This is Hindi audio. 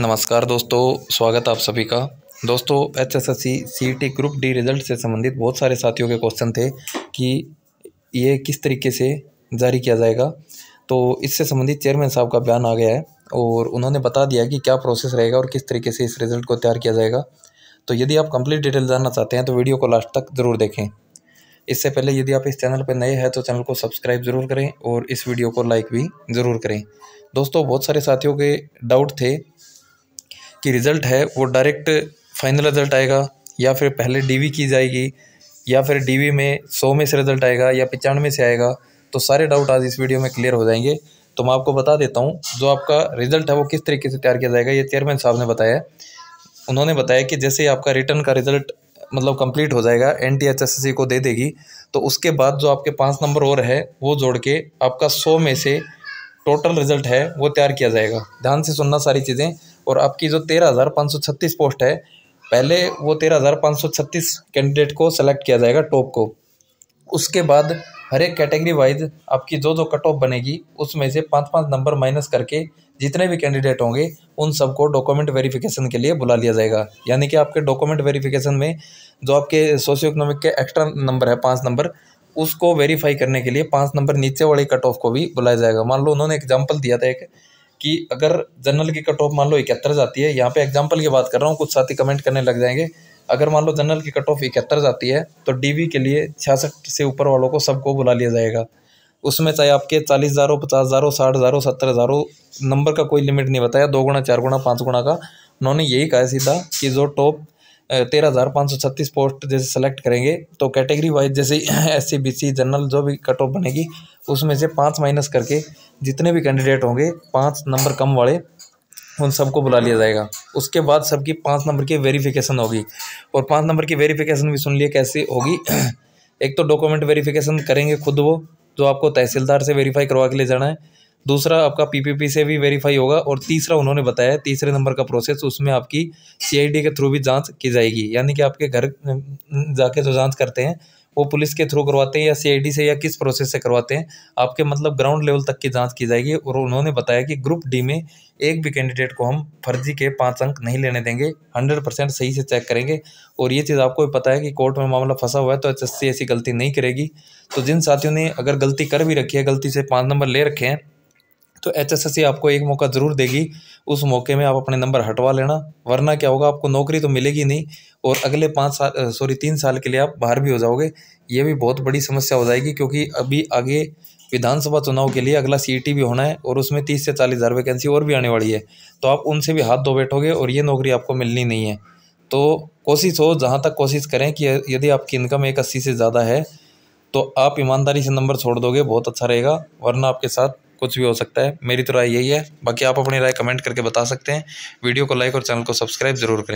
नमस्कार दोस्तों स्वागत आप सभी का दोस्तों H S S C C T group D result से संबंधित बहुत सारे साथियों के क्वेश्चन थे कि ये किस तरीके से जारी किया जाएगा तो इससे संबंधित चेयरमैन साहब का बयान आ गया है और उन्होंने बता दिया कि क्या प्रोसेस रहेगा और किस तरीके से इस रिज़ल्ट को तैयार किया जाएगा तो यदि आप कंप्लीट डिटेल जानना चाहते हैं तो वीडियो को लास्ट तक ज़रूर देखें इससे पहले यदि आप इस चैनल पर नए हैं तो चैनल को सब्सक्राइब ज़रूर करें और इस वीडियो को लाइक भी ज़रूर करें दोस्तों बहुत सारे साथियों के डाउट थे कि रिज़ल्ट है वो डायरेक्ट फाइनल रिज़ल्ट आएगा या फिर पहले डीवी की जाएगी या फिर डीवी में सौ में से रिज़ल्ट आएगा या पचानवे से आएगा तो सारे डाउट आज इस वीडियो में क्लियर हो जाएंगे तो मैं आपको बता देता हूँ जो आपका रिज़ल्ट है वो किस तरीके से तैयार किया जाएगा ये चेयरमैन साहब ने बताया उन्होंने बताया कि जैसे आपका रिटर्न का रिज़ल्ट मतलब कंप्लीट हो जाएगा एन टी को दे देगी तो उसके बाद जो आपके पाँच नंबर और है वो जोड़ के आपका सौ में से टोटल रिज़ल्ट है वो तैयार किया जाएगा ध्यान से सुनना सारी चीज़ें और आपकी जो तेरह हज़ार पाँच सौ छत्तीस पोस्ट है पहले वो तेरह हज़ार पाँच सौ छत्तीस कैंडिडेट को सेलेक्ट किया जाएगा टॉप को उसके बाद हर एक कैटेगरी वाइज आपकी जो जो कट ऑफ बनेगी उसमें से पाँच पाँच नंबर माइनस करके जितने भी कैंडिडेट होंगे उन सबको डॉक्यूमेंट वेरिफिकेशन के लिए बुला लिया जाएगा यानी कि आपके डॉक्यूमेंट वेरिफिकेशन में जो आपके सोशियो इकोनॉमिक के एक्स्ट्रा नंबर है पाँच नंबर उसको वेरीफाई करने के लिए पाँच नंबर नीचे वाले कट ऑफ को भी बुलाया जाएगा मान लो उन्होंने एग्जाम्पल दिया था एक कि अगर जनरल की कट ऑफ मान लो इकहत्तर जाती है यहाँ पे एग्जाम्पल की बात कर रहा हूँ कुछ साथी कमेंट करने लग जाएंगे अगर मान लो जनरल की कट ऑफ इकहत्तर जाती है तो डीवी के लिए छियासठ से ऊपर वालों को सबको बुला लिया जाएगा उसमें चाहे आपके चालीस हज़ारों पचास हज़ारों साठ हज़ारों सत्तर हज़ारों नंबर का कोई लिमिट नहीं बताया दो गुणा चार गुणा पाँच गुणा का उन्होंने यही कहा सीधा कि जो टॉप तेरह हज़ार पाँच सौ छत्तीस पोस्ट जैसे सेलेक्ट करेंगे तो कैटेगरी वाइज जैसे S C B C general जो भी कट ऑफ बनेगी उसमें से पाँच माइनस करके जितने भी कैंडिडेट होंगे पाँच नंबर कम वाले उन सबको बुला लिया जाएगा उसके बाद सबकी पाँच नंबर की वेरिफिकेशन होगी और पाँच नंबर की वेरिफिकेशन भी सुन लिए कैसे होगी एक तो डॉक्यूमेंट वेरिफिकेशन करेंगे खुद वो जो आपको तहसीलदार से वेरीफाई करवा के ले जाना है दूसरा आपका पीपीपी से भी वेरीफाई होगा और तीसरा उन्होंने बताया तीसरे नंबर का प्रोसेस उसमें आपकी सीआईडी के थ्रू भी जांच की जाएगी यानी कि आपके घर जाके जो जांच करते हैं वो पुलिस के थ्रू करवाते हैं या सीआईडी से या किस प्रोसेस से करवाते हैं आपके मतलब ग्राउंड लेवल तक की जाँच की जाएगी और उन्होंने बताया कि ग्रुप डी में एक भी कैंडिडेट को हम फर्जी के पाँच अंक नहीं लेने देंगे हंड्रेड परसेंट सही से चेक करेंगे और ये चीज़ आपको भी पता है कि कोर्ट में मामला फंसा हुआ है तो एच ऐसी गलती नहीं करेगी तो जिन साथियों ने अगर गलती कर भी रखी है गलती से पाँच नंबर ले रखे हैं तो एच आपको एक मौका ज़रूर देगी उस मौके में आप अपने नंबर हटवा लेना वरना क्या होगा आपको नौकरी तो मिलेगी नहीं और अगले पाँच साल सॉरी तीन साल के लिए आप बाहर भी हो जाओगे ये भी बहुत बड़ी समस्या हो जाएगी क्योंकि अभी आगे विधानसभा चुनाव के लिए अगला सीईटी e भी होना है और उसमें तीस से चालीस हज़ार वैकेंसी और भी आने वाली है तो आप उनसे भी हाथ धो बैठोगे और ये नौकरी आपको मिलनी नहीं है तो कोशिश हो जहाँ तक कोशिश करें कि यदि आपकी इनकम एक अस्सी से ज़्यादा है तो आप ईमानदारी से नंबर छोड़ दोगे बहुत अच्छा रहेगा वरना आपके साथ कुछ भी हो सकता है मेरी तो राय यही है बाकी आप अपनी राय कमेंट करके बता सकते हैं वीडियो को लाइक और चैनल को सब्सक्राइब ज़रूर करें